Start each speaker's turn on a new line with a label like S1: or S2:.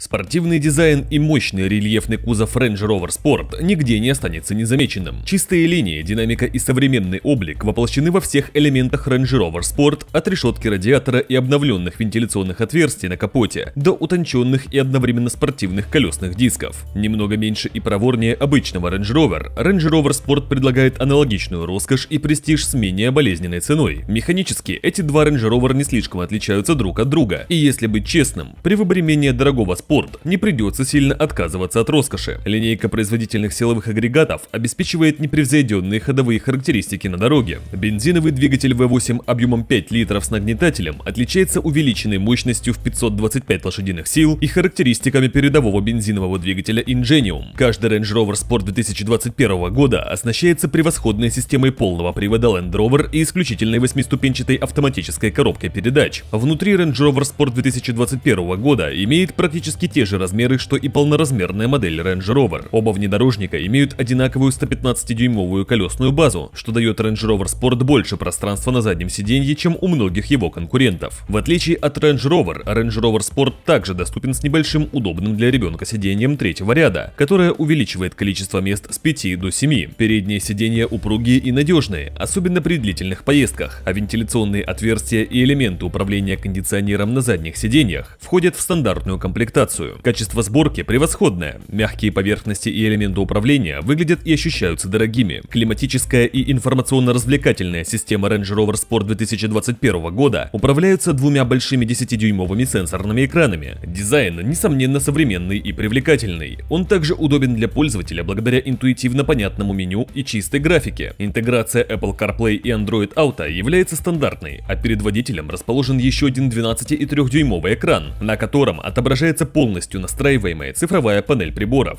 S1: Спортивный дизайн и мощный рельефный кузов Range Rover Sport нигде не останется незамеченным. Чистые линии, динамика и современный облик воплощены во всех элементах Range Rover Sport, от решетки радиатора и обновленных вентиляционных отверстий на капоте до утонченных и одновременно спортивных колесных дисков. Немного меньше и проворнее обычного Range Rover, Range Rover Sport предлагает аналогичную роскошь и престиж с менее болезненной ценой. Механически эти два Range Rover не слишком отличаются друг от друга, и если быть честным, при выборе менее дорогого спорта спорт, не придется сильно отказываться от роскоши. Линейка производительных силовых агрегатов обеспечивает непревзойденные ходовые характеристики на дороге. Бензиновый двигатель V8 объемом 5 литров с нагнетателем отличается увеличенной мощностью в 525 лошадиных сил и характеристиками передового бензинового двигателя Ingenium. Каждый Range Rover Sport 2021 года оснащается превосходной системой полного привода Land Rover и исключительной восьмиступенчатой автоматической коробкой передач. Внутри Range Rover Sport 2021 года имеет практически практически те же размеры, что и полноразмерная модель Range Rover. Оба внедорожника имеют одинаковую 115-дюймовую колесную базу, что дает Range Rover Sport больше пространства на заднем сиденье, чем у многих его конкурентов. В отличие от Range Rover, Range Rover Sport также доступен с небольшим удобным для ребенка сиденьем третьего ряда, которое увеличивает количество мест с 5 до 7. Передние сиденья упругие и надежные, особенно при длительных поездках, а вентиляционные отверстия и элементы управления кондиционером на задних сиденьях входят в стандартную комплектацию комплектацию. Качество сборки превосходное. Мягкие поверхности и элементы управления выглядят и ощущаются дорогими. Климатическая и информационно-развлекательная система Range Rover Sport 2021 года управляются двумя большими 10-дюймовыми сенсорными экранами. Дизайн, несомненно, современный и привлекательный. Он также удобен для пользователя благодаря интуитивно понятному меню и чистой графике. Интеграция Apple CarPlay и Android Auto является стандартной, а перед водителем расположен еще один 12,3-дюймовый экран, на котором отображается полный полностью настраиваемая цифровая панель приборов.